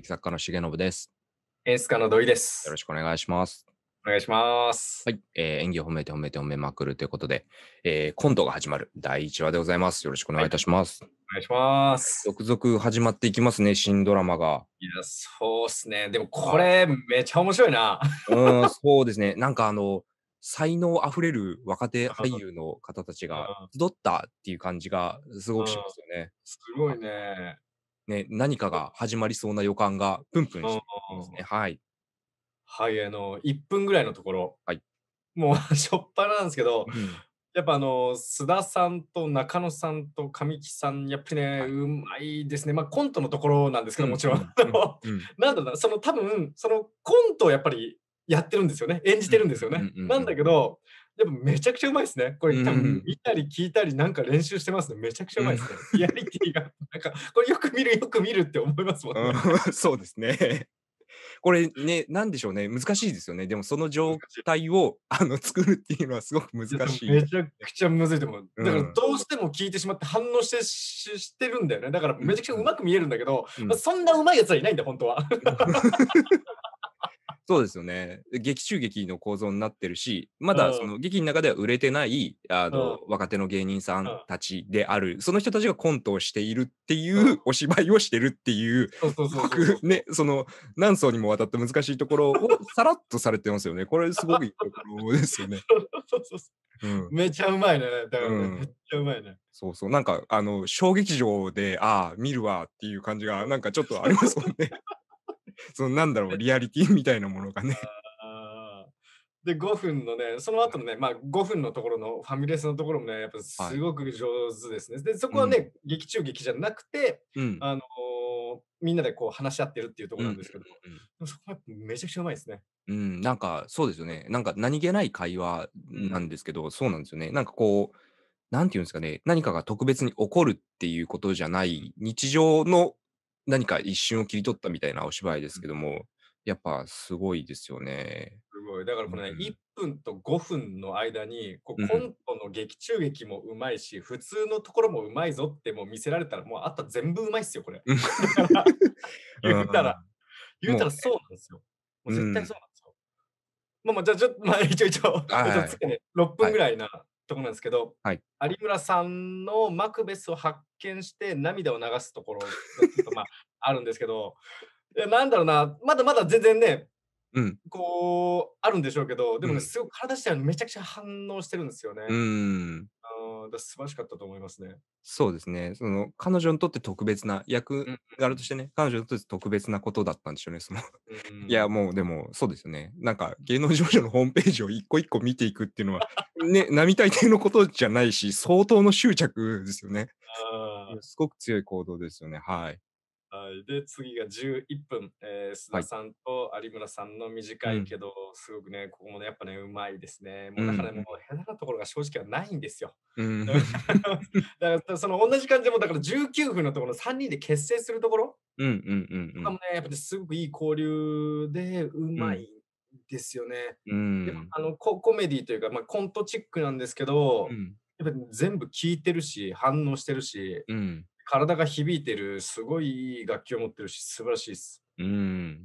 劇作家の重信です。演出家の土井です。よろしくお願いします。お願いします。はい、えー、演技を褒めて褒めて褒めまくるということで、えー、コントが始まる第1話でございます。よろしくお願いいたします。はい、お願いします。続々始まっていきますね、新ドラマが。いや、そうっすね。でもこれ、めちゃ面白いな。うん、そうですね。なんかあの、才能あふれる若手俳優の方たちが集ったっていう感じがすごくしますよね。すごいね。ね、何かが始まりそうな予感がプンプンしてますね。はい。はい、あの、1分ぐらいのところ。はい。もう、し ょっぱななんですけど、うん、やっぱあの、須田さんと中野さんと神木さん、やっぱりね、はい、うまいですね。まあ、コントのところなんですけど、もちろん。なんだろうその多分、そのコントをやっぱりやってるんですよね。演じてるんですよね。なんだけど、でもめちゃくちゃうまいですね。これ、多分見たり聞いたり、なんか練習してますね。めちゃくちゃうまいですね。リアリティが、なんか、これよく見る、よく見るって思いますもんね。うん、そうですね。これね、なんでしょうね、難しいですよね。でも、その状態をあの作るっていうのはすごく難しい。めちゃくちゃむずいと思う。だから、どうしても聞いてしまって反応してししてるんだよね。だから、めちゃくちゃうまく見えるんだけど、うん、まあ、そんなうまいやつはいないんだ、本当は。そうですよね。劇中劇の構造になってるし、まだその劇の中では売れてないあの、うん、若手の芸人さんたちである、その人たちがコントをしているっていう、うん、お芝居をしてるっていう、僕ね、その何層にもわたって難しいところをさらっとされてますよね。これすごくいいところですよね。めちゃうまいね。だからめっちゃうまいね。そうそう。なんか、あの、小劇場で、ああ、見るわっていう感じが、なんかちょっとありますもんね。そのなんだろう、リアリティみたいなものがね。で、5分のね、その後のね、まあ5分のところのファミレスのところもね、やっぱすごく上手ですね。はい、で、そこはね、うん、劇中劇じゃなくて、うん、あのー、みんなでこう話し合ってるっていうところなんですけど、うん、そこはめちゃくちゃうまいですね。うん、なんかそうですよね。なんか何気ない会話なんですけど、そうなんですよね。なんかこう、なんていうんですかね、何かが特別に起こるっていうことじゃない、日常の何か一瞬を切り取ったみたいなお芝居ですけども、やっぱすごいですよね。すごい。だからこのね、うん、1分と5分の間に、こうコントの劇中劇もうまいし、うん、普通のところもうまいぞってもう見せられたら、もうあと全部うまいっすよ、これ。言ったら、言ったらそうなんですよ。もう絶対そうなんですよ。うん、まあまあ、じゃあちょっと、まあ一応一応、はい、6分ぐらいな。はいところなんですけど、はい、有村さんのマクベスを発見して涙を流すところ、まあ、あるんですけど、いやなんだろうな、まだまだ全然ね、うん、こうあるんでしょうけどでもね、すごく体自体はめちゃくちゃ反応してるんですよね。うんだ素晴らしかったと思いますね。そうですね。その彼女にとって特別な役柄としてね、うん、彼女にとって特別なことだったんでしょうね。そのいやもうでもそうですよね。なんか芸能事務所のホームページを一個一個見ていくっていうのは ね並大抵のことじゃないし相当の執着ですよね。すごく強い行動ですよね。はい。はい、で次が11分、えー、須田さんと有村さんの短いけど、はい、すごくね、ここもね、やっぱね、うまいですね。もうだからもう、下手なところが正直はないんですよ。うん、だからその同じ感じでも、だから19分のところ、3人で結成するところ、うんうんうんうん、もね、やっぱり、ね、すごくいい交流で、うまい、ですよね。うん、でもあのココメディというか、まあ、コントチックなんですけど、うん、やっぱ全部聞いてるし反応してるし、うん、体が響いてる、すごい楽器を持ってるし、素晴らしいです。うん。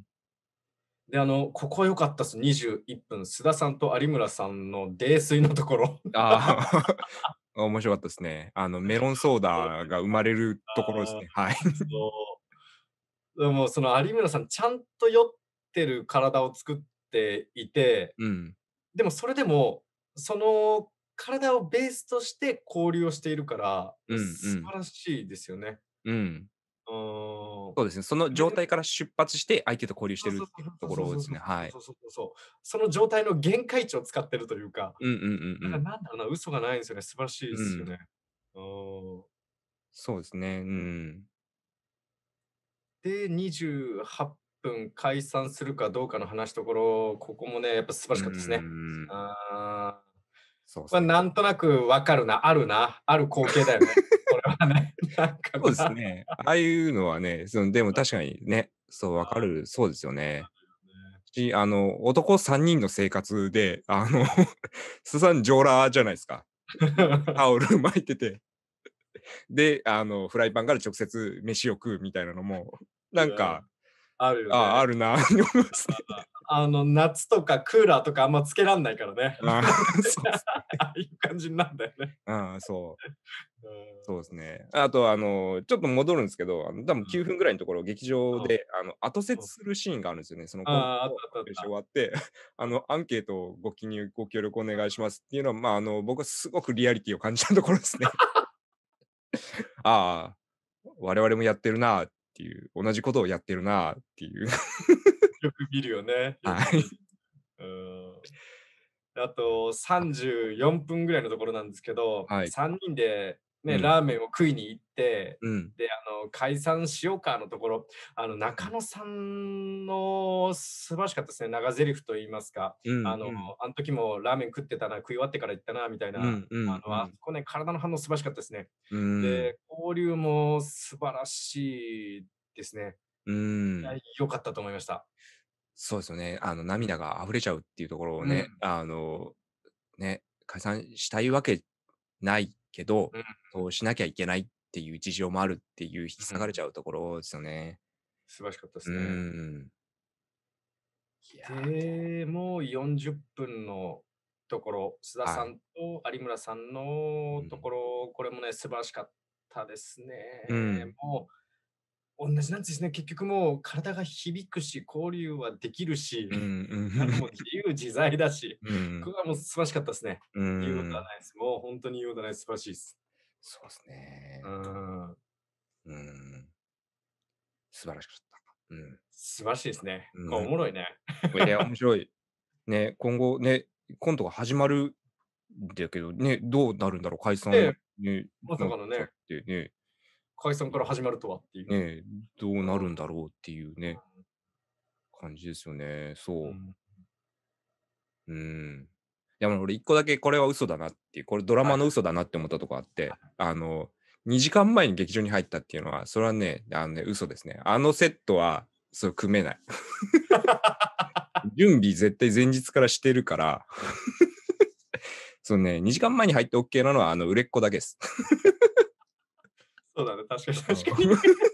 で、あの、ここ良かったです、21分。須田さんと有村さんの泥酔のところ。あ 面白かったですね。あの、メロンソーダが生まれるところですね。はい。そうでも、その有村さん、ちゃんと酔ってる体を作っていて、うん、でも、それでも、その体をベースとして交流をしているから、うんうん、素晴らしいですよね。うん。そうですね。その状態から出発して相手と交流してるところですね。はい。そうそうそうその状態の限界値を使ってるというか、うんうんうん、うん、なんだろうな、嘘がないんですよね。素晴らしいですよね。うん、そうですね。うん。で、28分解散するかどうかの話ところ、ここもね、やっぱ素晴らしかったですね。うん、ああ。そうまあ、なんとなくわかるな、あるな、ある光景だよね。これはね。そうですね。ああいうのはね、そのでも確かにね、そうわかる、そうですよね。あの、男3人の生活で、あの、すさんジョーラーじゃないですか。タオル巻いてて。で、あの、フライパンから直接飯を食うみたいなのも、なんか、あるよ、ね、ああるな、あの夏とかクーラーとかあんまつけらんないからね。あ あいう感じなんだよね。ああそう。そうですね。あとあのちょっと戻るんですけど、あの多分9分ぐらいのところ劇場で、あの後説するシーンがあるんですよね。そのあ終わって あのアンケートをご記入ご協力お願いしますっていうのはまああの僕はすごくリアリティを感じたところですね。ああ我々もやってるなっっていう、同じことをやってるなっていう。よく見るよね。はい。うんあと34分ぐらいのところなんですけど、はい、3人でね、うん、ラーメンを食いに行って、うん、であの解散しようかのところあの中野さんの素晴らしかったですね長ゼリフといいますか、うん、あのあの時もラーメン食ってたな食い終わってから行ったなみたいな、あのあそこね体の反応素晴らしかったですね、で交流も素晴らしいですね、うん、よかったと思いましたそうですよねあの涙が溢れちゃうっていうところをね、あのね解散したいわけないけど、うん、そうしなきゃいけないっていう事情もあるっていう引き下がれちゃうところですよね。素晴らしかったですね。うん、でもう40分のところ、須田さんと有村さんのところ、はい、これもね、素晴らしかったですね。うん、もう同じなんですね。結局もう体が響くし、交流はできるし、うんうん、もう自由自在だし、うん、これはもう素晴らしかったですね。うん、言うことはないです。もう本当に言うことはない、素晴らしいです。そうですね。うん。うん、素晴らしかった。うん、素晴らしいですね。うん、おもろいね。いや、面白い。ね、今後ね、コントが始まるんだけど、ね、どうなるんだろう、解散、ね、まさかのね。ね解散から始まるとはっていう。ねどうなるんだろうっていうね、感じですよね。そう。うん。でも俺、一個だけこれは嘘だなっていう、これドラマの嘘だなって思ったとこあって、あの、2時間前に劇場に入ったっていうのは、それはね、あのね嘘ですね。あのセットは、そう、組めない。準備絶対前日からしてるから そうね、2時間前に入って OK なのは、あの、売れっ子だけですそうだね、確かに確かに。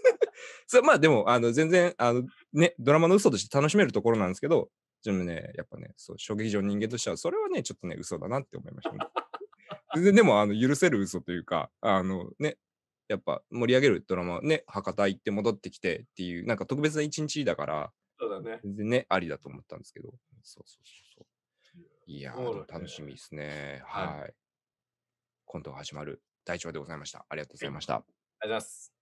そまあでも、あの全然あの、ね、ドラマの嘘として楽しめるところなんですけど、でもね、やっぱね、そう衝撃場人間としては、それはね、ちょっとね、嘘だなって思いましたね。然でもあの、許せる嘘というか、あのね、やっぱ盛り上げるドラマ、ね、博多行って戻ってきてっていう、なんか特別な一日だから、そうだね。全然ね、ありだと思ったんですけど、そうそうそうそう。いやー、楽しみですね。はい。はい、今度始まる大調でございました。ありがとうございました。ありがとうございます。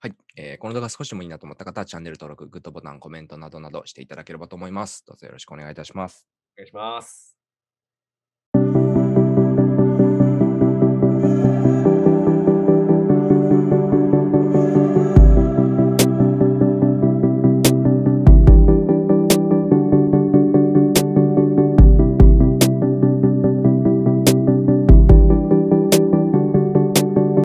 はい、えー、この動画少しでもいいなと思った方はチャンネル登録、グッドボタン、コメントなどなどしていただければと思います。どうぞよろしくお願いいたします。お願いします。